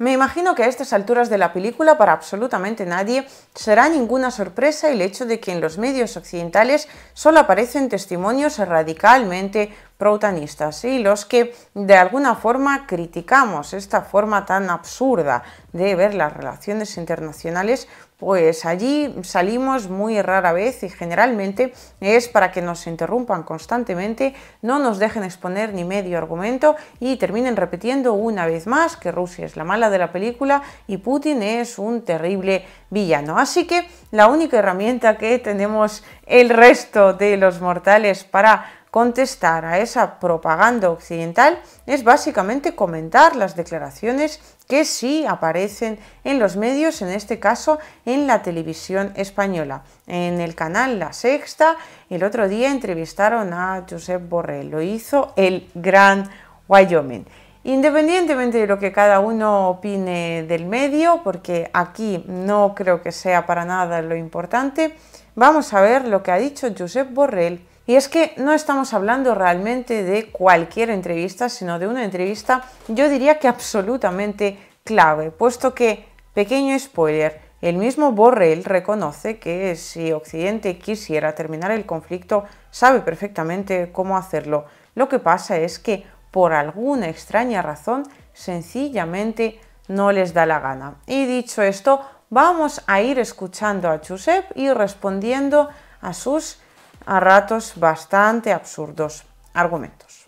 Me imagino que a estas alturas de la película para absolutamente nadie será ninguna sorpresa el hecho de que en los medios occidentales solo aparecen testimonios radicalmente proutanistas y los que de alguna forma criticamos esta forma tan absurda de ver las relaciones internacionales pues allí salimos muy rara vez y generalmente es para que nos interrumpan constantemente, no nos dejen exponer ni medio argumento y terminen repitiendo una vez más que Rusia es la mala de la película y Putin es un terrible villano. Así que la única herramienta que tenemos el resto de los mortales para contestar a esa propaganda occidental es básicamente comentar las declaraciones que sí aparecen en los medios, en este caso en la televisión española. En el canal La Sexta, el otro día entrevistaron a Josep Borrell, lo hizo el Gran Wyoming. Independientemente de lo que cada uno opine del medio, porque aquí no creo que sea para nada lo importante, vamos a ver lo que ha dicho Josep Borrell y es que no estamos hablando realmente de cualquier entrevista, sino de una entrevista, yo diría que absolutamente clave, puesto que, pequeño spoiler, el mismo Borrell reconoce que si Occidente quisiera terminar el conflicto, sabe perfectamente cómo hacerlo. Lo que pasa es que, por alguna extraña razón, sencillamente no les da la gana. Y dicho esto, vamos a ir escuchando a Josep y respondiendo a sus a ratos bastante absurdos. Argumentos.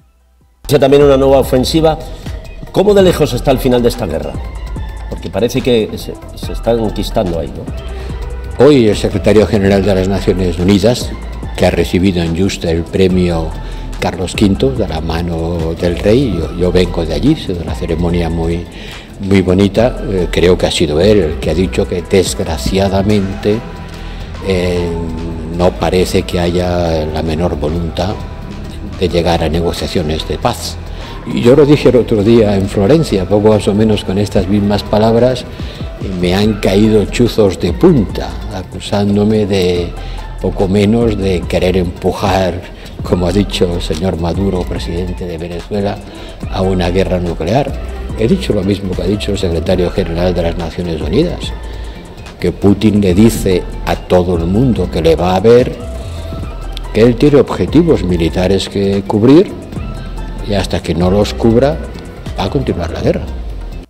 También una nueva ofensiva. ¿Cómo de lejos está el final de esta guerra? Porque parece que se, está conquistando ahí, ¿no? Hoy el secretario general de las Naciones Unidas, que ha recibido en Justa el premio Carlos V de la mano del rey. Yo, vengo de allí, sido una ceremonia muy, muy bonita. Eh, creo que ha sido él el que ha dicho que desgraciadamente eh, no parece que haya la menor voluntad de llegar a negociaciones de paz. Yo lo dije el otro día en Florencia, poco más o menos con estas mismas palabras, me han caído chuzos de punta, acusándome de poco menos de querer empujar, como ha dicho el señor Maduro, presidente de Venezuela, a una guerra nuclear. He dicho lo mismo que ha dicho el secretario general de las Naciones Unidas que Putin le dice a todo el mundo que le va a ver, que él tiene objetivos militares que cubrir y hasta que no los cubra va a continuar la guerra.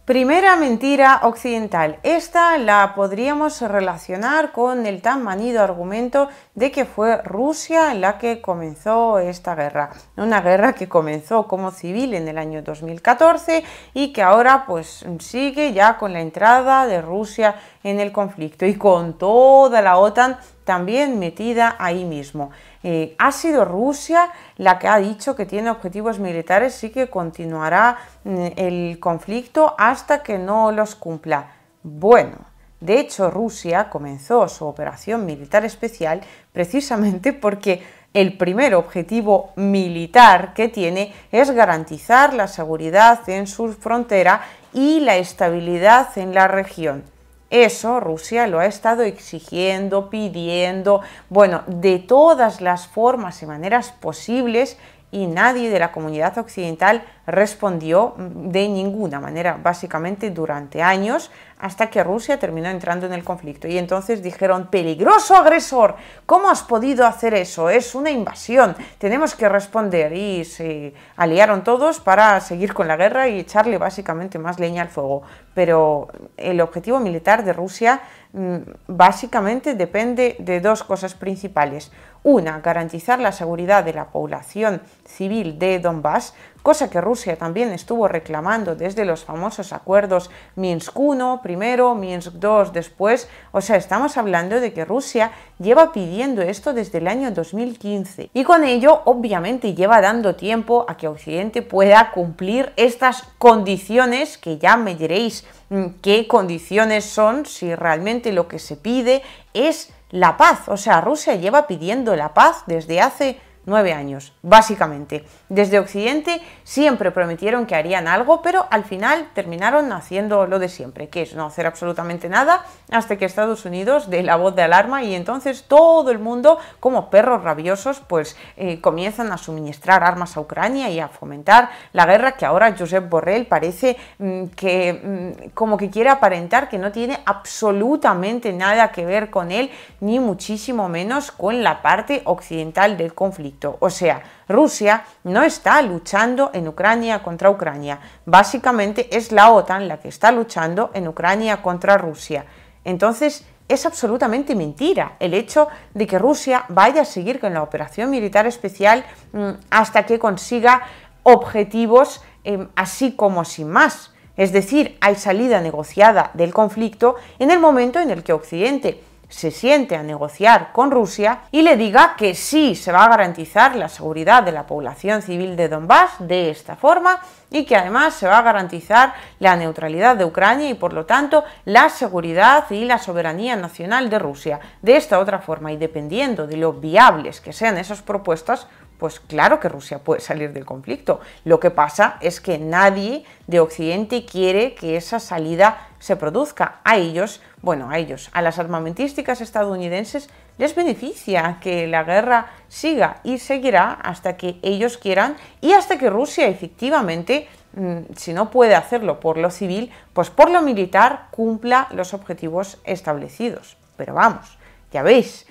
Primera mentira occidental. Esta la podríamos relacionar con el tan manido argumento de que fue Rusia la que comenzó esta guerra. Una guerra que comenzó como civil en el año 2014 y que ahora pues sigue ya con la entrada de Rusia en el conflicto y con toda la OTAN también metida ahí mismo. Eh, ha sido Rusia la que ha dicho que tiene objetivos militares y que continuará mm, el conflicto hasta que no los cumpla. Bueno, de hecho Rusia comenzó su operación militar especial precisamente porque el primer objetivo militar que tiene es garantizar la seguridad en su frontera y la estabilidad en la región. Eso Rusia lo ha estado exigiendo, pidiendo, bueno, de todas las formas y maneras posibles y nadie de la comunidad occidental respondió de ninguna manera, básicamente durante años, hasta que Rusia terminó entrando en el conflicto. Y entonces dijeron, peligroso agresor, ¿cómo has podido hacer eso? Es una invasión, tenemos que responder. Y se aliaron todos para seguir con la guerra y echarle básicamente más leña al fuego. Pero el objetivo militar de Rusia mm, básicamente depende de dos cosas principales. Una, garantizar la seguridad de la población civil de Donbass, cosa que Rusia también estuvo reclamando desde los famosos acuerdos Minsk I primero, Minsk II después, o sea, estamos hablando de que Rusia lleva pidiendo esto desde el año 2015 y con ello obviamente lleva dando tiempo a que Occidente pueda cumplir estas condiciones que ya me diréis mm, qué condiciones son si realmente lo que se pide es la paz, o sea, Rusia lleva pidiendo la paz desde hace nueve años, básicamente. Desde Occidente siempre prometieron que harían algo, pero al final terminaron haciendo lo de siempre, que es no hacer absolutamente nada hasta que Estados Unidos dé la voz de alarma y entonces todo el mundo, como perros rabiosos, pues eh, comienzan a suministrar armas a Ucrania y a fomentar la guerra que ahora Josep Borrell parece mm, que mm, como que quiere aparentar que no tiene absolutamente nada que ver con él, ni muchísimo menos con la parte occidental del conflicto. O sea, Rusia no está luchando en Ucrania contra Ucrania. Básicamente es la OTAN la que está luchando en Ucrania contra Rusia. Entonces, es absolutamente mentira el hecho de que Rusia vaya a seguir con la operación militar especial mm, hasta que consiga objetivos em, así como sin más. Es decir, hay salida negociada del conflicto en el momento en el que Occidente se siente a negociar con Rusia y le diga que sí se va a garantizar la seguridad de la población civil de Donbass de esta forma y que además se va a garantizar la neutralidad de Ucrania y por lo tanto la seguridad y la soberanía nacional de Rusia. De esta otra forma y dependiendo de lo viables que sean esas propuestas, pues claro que Rusia puede salir del conflicto. Lo que pasa es que nadie de Occidente quiere que esa salida se produzca. A ellos, bueno, a ellos, a las armamentísticas estadounidenses les beneficia que la guerra siga y seguirá hasta que ellos quieran y hasta que Rusia efectivamente, mm, si no puede hacerlo por lo civil, pues por lo militar cumpla los objetivos establecidos. Pero vamos, ya veis,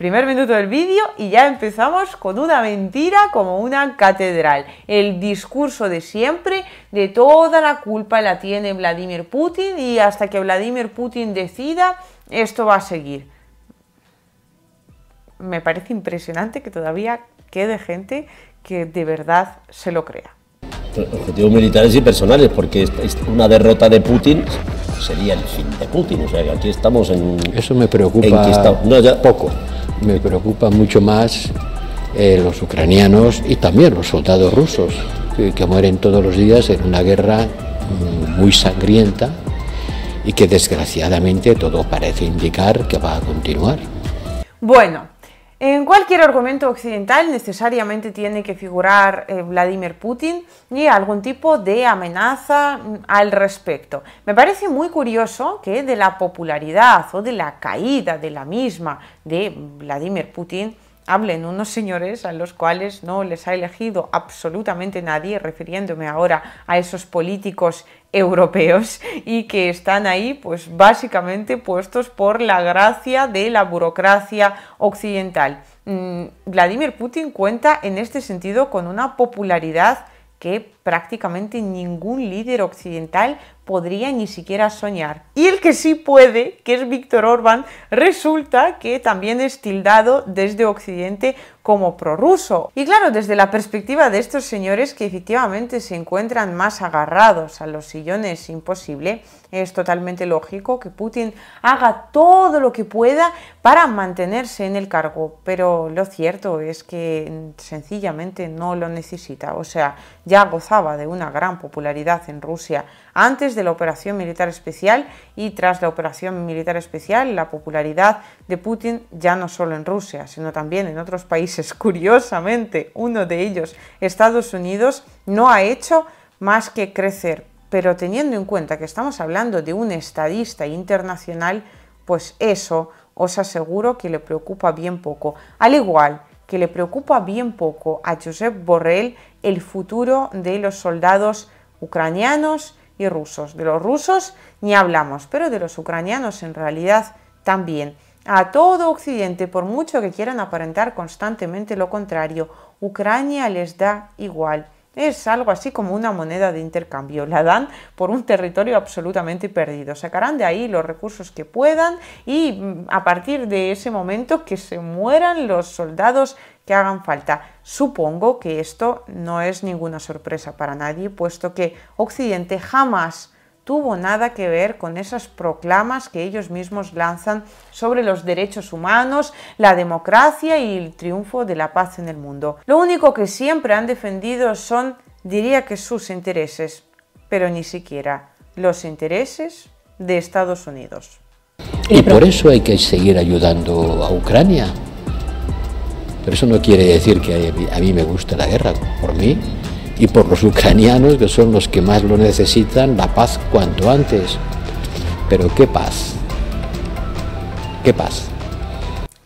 primer minuto del vídeo y ya empezamos con una mentira como una catedral. El discurso de siempre de toda la culpa la tiene Vladimir Putin y hasta que Vladimir Putin decida, esto va a seguir. Me parece impresionante que todavía quede gente que de verdad se lo crea. Objetivos militares y personales, porque una derrota de Putin sería el fin de Putin. O sea, aquí estamos en... Eso me preocupa no, ya, poco me preocupan mucho más eh, los ucranianos y también los soldados rusos, que, que mueren todos los días en una guerra mm, muy sangrienta y que desgraciadamente todo parece indicar que va a continuar. Bueno, en cualquier argumento occidental necesariamente tiene que figurar eh, Vladimir Putin y algún tipo de amenaza mm, al respecto. Me parece muy curioso que de la popularidad o de la caída de la misma de Vladimir Putin hablen unos señores a los cuales no les ha elegido absolutamente nadie, refiriéndome ahora a esos políticos europeos y que están ahí pues básicamente puestos por la gracia de la burocracia occidental. Mm, Vladimir Putin cuenta en este sentido con una popularidad que prácticamente ningún líder occidental podría ni siquiera soñar. Y el que sí puede, que es Víctor Orbán, resulta que también es tildado desde Occidente como prorruso. Y claro, desde la perspectiva de estos señores que efectivamente se encuentran más agarrados a los sillones imposible, es totalmente lógico que Putin haga todo lo que pueda para mantenerse en el cargo, pero lo cierto es que sencillamente no lo necesita, o sea, ya goza de una gran popularidad en Rusia antes de la operación militar especial y tras la operación militar especial, la popularidad de Putin ya no solo en Rusia, sino también en otros países. Curiosamente, uno de ellos, Estados Unidos, no ha hecho más que crecer. Pero teniendo en cuenta que estamos hablando de un estadista internacional, pues eso os aseguro que le preocupa bien poco. Al igual que le preocupa bien poco a Josep Borrell el futuro de los soldados ucranianos y rusos. De los rusos ni hablamos, pero de los ucranianos en realidad también. A todo Occidente, por mucho que quieran aparentar constantemente lo contrario, Ucrania les da igual. Es algo así como una moneda de intercambio. La dan por un territorio absolutamente perdido. Sacarán de ahí los recursos que puedan y mm, a partir de ese momento que se mueran los soldados que hagan falta. Supongo que esto no es ninguna sorpresa para nadie, puesto que Occidente jamás tuvo nada que ver con esas proclamas que ellos mismos lanzan sobre los derechos humanos, la democracia y el triunfo de la paz en el mundo. Lo único que siempre han defendido son, diría que sus intereses, pero ni siquiera los intereses de Estados Unidos. Y por eso hay que seguir ayudando a Ucrania. Pero eso no quiere decir que a mí me guste la guerra. Por mí, y por los ucranianos, que son los que más lo necesitan, la paz cuanto antes. Pero qué paz, qué paz.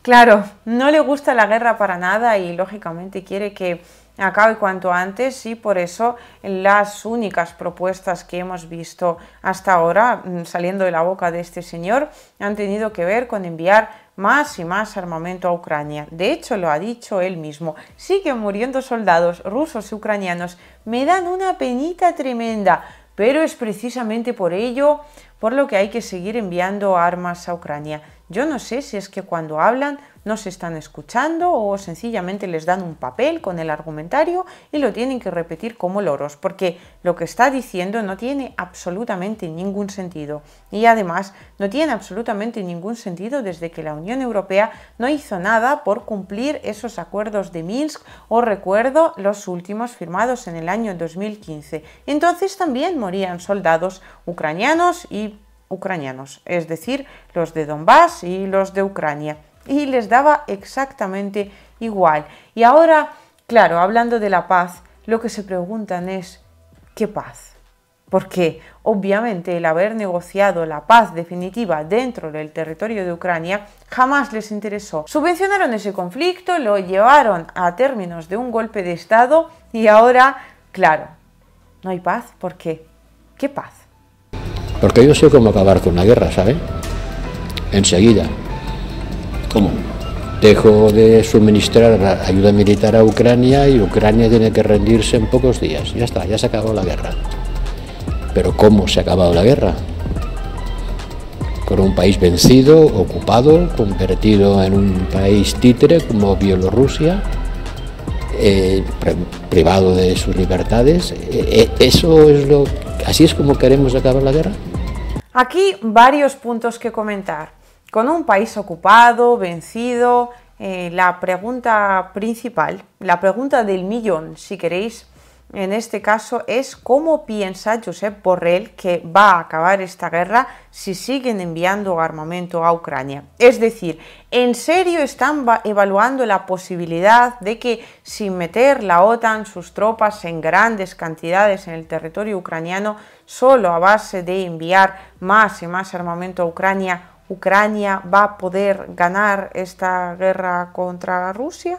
Claro, no le gusta la guerra para nada y lógicamente quiere que Acabo y cuanto antes y por eso las únicas propuestas que hemos visto hasta ahora mm, saliendo de la boca de este señor han tenido que ver con enviar más y más armamento a Ucrania. De hecho, lo ha dicho él mismo. Siguen muriendo soldados rusos y ucranianos. Me dan una penita tremenda, pero es precisamente por ello por lo que hay que seguir enviando armas a Ucrania. Yo no sé si es que cuando hablan no se están escuchando o sencillamente les dan un papel con el argumentario y lo tienen que repetir como loros, porque lo que está diciendo no tiene absolutamente ningún sentido. Y además no tiene absolutamente ningún sentido desde que la Unión Europea no hizo nada por cumplir esos acuerdos de Minsk, o, recuerdo los últimos firmados en el año 2015. Entonces también morían soldados ucranianos y ucranianos, es decir, los de Donbass y los de Ucrania. Y les daba exactamente igual. Y ahora, claro, hablando de la paz, lo que se preguntan es, ¿qué paz? Porque obviamente el haber negociado la paz definitiva dentro del territorio de Ucrania jamás les interesó. Subvencionaron ese conflicto, lo llevaron a términos de un golpe de Estado y ahora, claro, no hay paz. ¿Por qué? ¿Qué paz? Porque yo sé cómo acabar con la guerra, ¿sabes? Enseguida. ¿Cómo? Dejo de suministrar ayuda militar a Ucrania y Ucrania tiene que rendirse en pocos días. Ya está, ya se acabó la guerra. Pero ¿cómo se ha acabado la guerra? Con un país vencido, ocupado, convertido en un país títere como Bielorrusia, eh, privado de sus libertades. Eh, eh, eso es lo, así es como queremos acabar la guerra. Aquí varios puntos que comentar. Con un país ocupado, vencido, eh, la pregunta principal, la pregunta del millón, si queréis, en este caso es cómo piensa Josep Borrell que va a acabar esta guerra si siguen enviando armamento a Ucrania. Es decir, ¿en serio están evaluando la posibilidad de que sin meter la OTAN sus tropas en grandes cantidades en el territorio ucraniano, solo a base de enviar más y más armamento a Ucrania, Ucrania va a poder ganar esta guerra contra Rusia?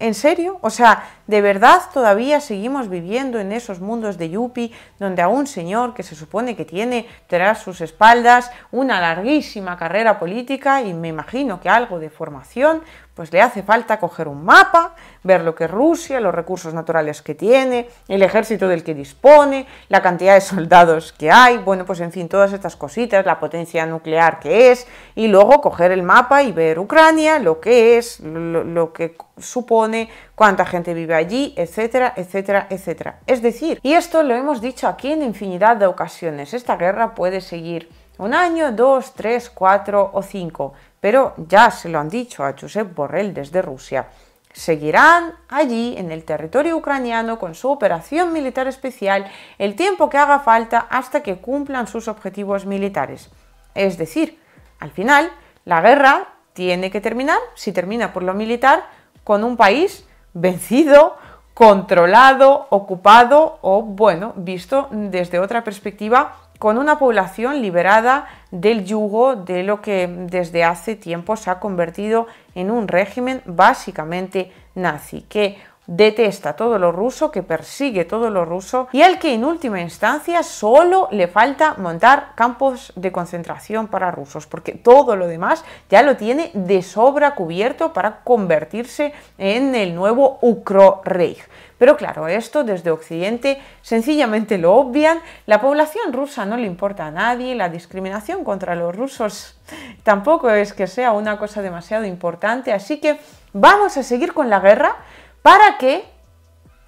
¿En serio? O sea, ¿de verdad todavía seguimos viviendo en esos mundos de Yupi donde a un señor que se supone que tiene tras sus espaldas una larguísima carrera política y me imagino que algo de formación, pues le hace falta coger un mapa, ver lo que es Rusia, los recursos naturales que tiene, el ejército del que dispone, la cantidad de soldados que hay, bueno, pues en fin, todas estas cositas, la potencia nuclear que es, y luego coger el mapa y ver Ucrania, lo que es, lo, que supone, cuánta gente vive allí, etcétera, etcétera, etcétera. Es decir, y esto lo hemos dicho aquí en infinidad de ocasiones, esta guerra puede seguir un año, dos, tres, cuatro o cinco pero ya se lo han dicho a Josep Borrell desde Rusia. Seguirán allí, en el territorio ucraniano, con su operación militar especial, el tiempo que haga falta hasta que cumplan sus objetivos militares. Es decir, al final, la guerra tiene que terminar, si termina por lo militar, con un país vencido, controlado, ocupado o, bueno, visto desde otra perspectiva, con una población liberada del yugo de lo que desde hace tiempo se ha convertido en un régimen básicamente nazi, que detesta todo lo ruso, que persigue todo lo ruso y al que en última instancia solo le falta montar campos de concentración para rusos, porque todo lo demás ya lo tiene de sobra cubierto para convertirse en el nuevo Ukro-Reich. Pero claro, esto desde Occidente sencillamente lo obvian, la población rusa no le importa a nadie, la discriminación contra los rusos tampoco es que sea una cosa demasiado importante, así que vamos a seguir con la guerra para que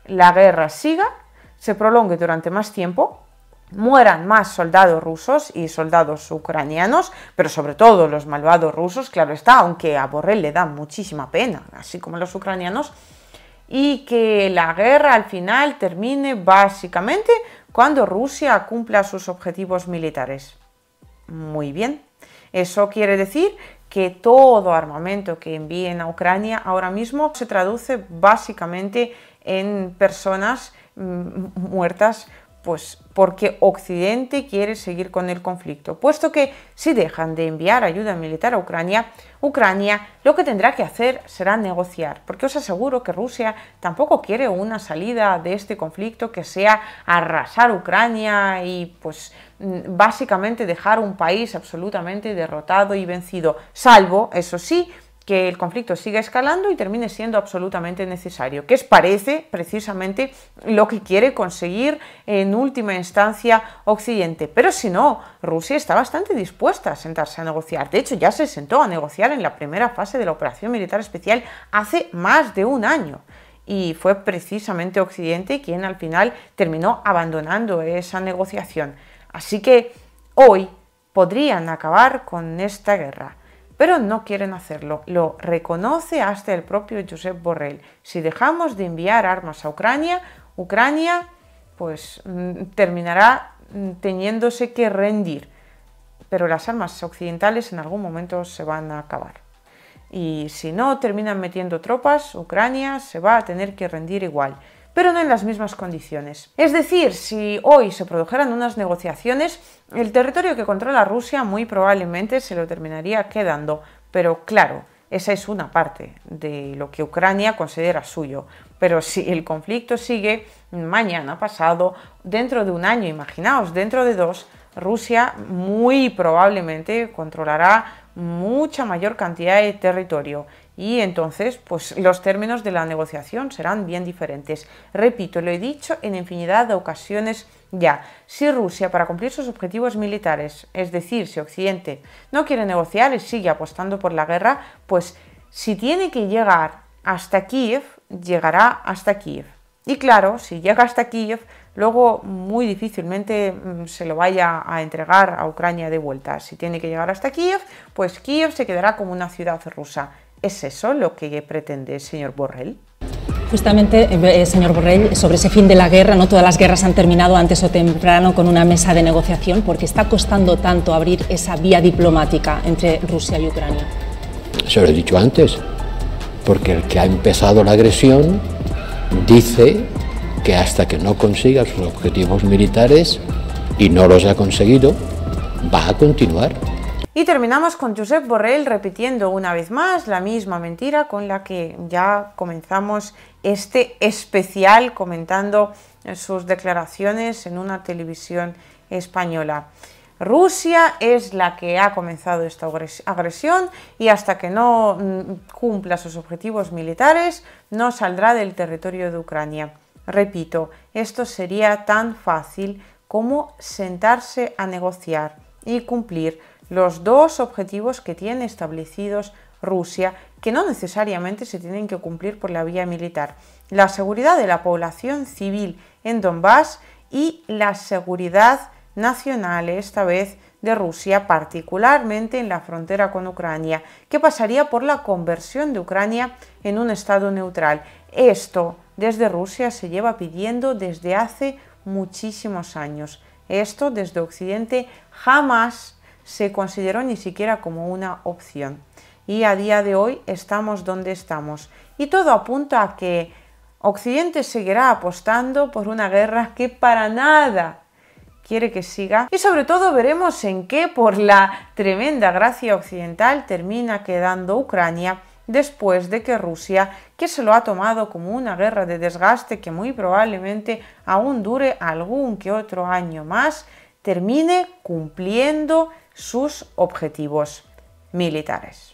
la guerra siga, se prolongue durante más tiempo, mueran más soldados rusos y soldados ucranianos, pero sobre todo los malvados rusos, claro está, aunque a Borrell le da muchísima pena, así como los ucranianos, y que la guerra al final termine básicamente cuando Rusia cumpla sus objetivos militares. Muy bien, eso quiere decir que todo armamento que envíen a Ucrania ahora mismo se traduce básicamente en personas mm, muertas pues porque Occidente quiere seguir con el conflicto, puesto que si dejan de enviar ayuda militar a Ucrania, Ucrania lo que tendrá que hacer será negociar, porque os aseguro que Rusia tampoco quiere una salida de este conflicto que sea arrasar Ucrania y pues mm, básicamente dejar un país absolutamente derrotado y vencido, salvo, eso sí, que el conflicto siga escalando y termine siendo absolutamente necesario, que es parece precisamente lo que quiere conseguir en última instancia Occidente. Pero si no, Rusia está bastante dispuesta a sentarse a negociar. De hecho, ya se sentó a negociar en la primera fase de la operación militar especial hace más de un año y fue precisamente Occidente quien al final terminó abandonando esa negociación. Así que hoy podrían acabar con esta guerra pero no quieren hacerlo. Lo reconoce hasta el propio Josep Borrell. Si dejamos de enviar armas a Ucrania, Ucrania pues mm, terminará mm, teniéndose que rendir, pero las armas occidentales en algún momento se van a acabar. Y si no terminan metiendo tropas, Ucrania se va a tener que rendir igual pero no en las mismas condiciones. Es decir, si hoy se produjeran unas negociaciones, el territorio que controla Rusia muy probablemente se lo terminaría quedando, pero claro, esa es una parte de lo que Ucrania considera suyo. Pero si el conflicto sigue mañana pasado, dentro de un año, imaginaos, dentro de dos, Rusia muy probablemente controlará mucha mayor cantidad de territorio y entonces pues los términos de la negociación serán bien diferentes. Repito, lo he dicho en infinidad de ocasiones ya, si Rusia para cumplir sus objetivos militares, es decir, si Occidente no quiere negociar y sigue apostando por la guerra, pues si tiene que llegar hasta Kiev, llegará hasta Kiev. Y claro, si llega hasta Kiev, luego muy difícilmente mm, se lo vaya a entregar a Ucrania de vuelta. Si tiene que llegar hasta Kiev, pues Kiev se quedará como una ciudad rusa. ¿Es eso lo que pretende el señor Borrell? Justamente, eh, señor Borrell, sobre ese fin de la guerra, no todas las guerras han terminado antes o temprano con una mesa de negociación, porque está costando tanto abrir esa vía diplomática entre Rusia y Ucrania. Se lo he dicho antes, porque el que ha empezado la agresión dice que hasta que no consiga sus objetivos militares, y no los ha conseguido, va a continuar. Y terminamos con Josep Borrell repitiendo una vez más la misma mentira con la que ya comenzamos este especial comentando sus declaraciones en una televisión española. Rusia es la que ha comenzado esta agresión y hasta que no mm, cumpla sus objetivos militares no saldrá del territorio de Ucrania. Repito, esto sería tan fácil como sentarse a negociar y cumplir los dos objetivos que tiene establecidos Rusia, que no necesariamente se tienen que cumplir por la vía militar. La seguridad de la población civil en Donbass y la seguridad nacional, esta vez de Rusia, particularmente en la frontera con Ucrania, que pasaría por la conversión de Ucrania en un estado neutral. Esto desde Rusia se lleva pidiendo desde hace muchísimos años. Esto desde Occidente jamás se consideró ni siquiera como una opción. Y a día de hoy estamos donde estamos. Y todo apunta a que Occidente seguirá apostando por una guerra que para nada quiere que siga. Y sobre todo veremos en qué, por la tremenda gracia occidental, termina quedando Ucrania después de que Rusia, que se lo ha tomado como una guerra de desgaste que muy probablemente aún dure algún que otro año más, termine cumpliendo sus objetivos militares.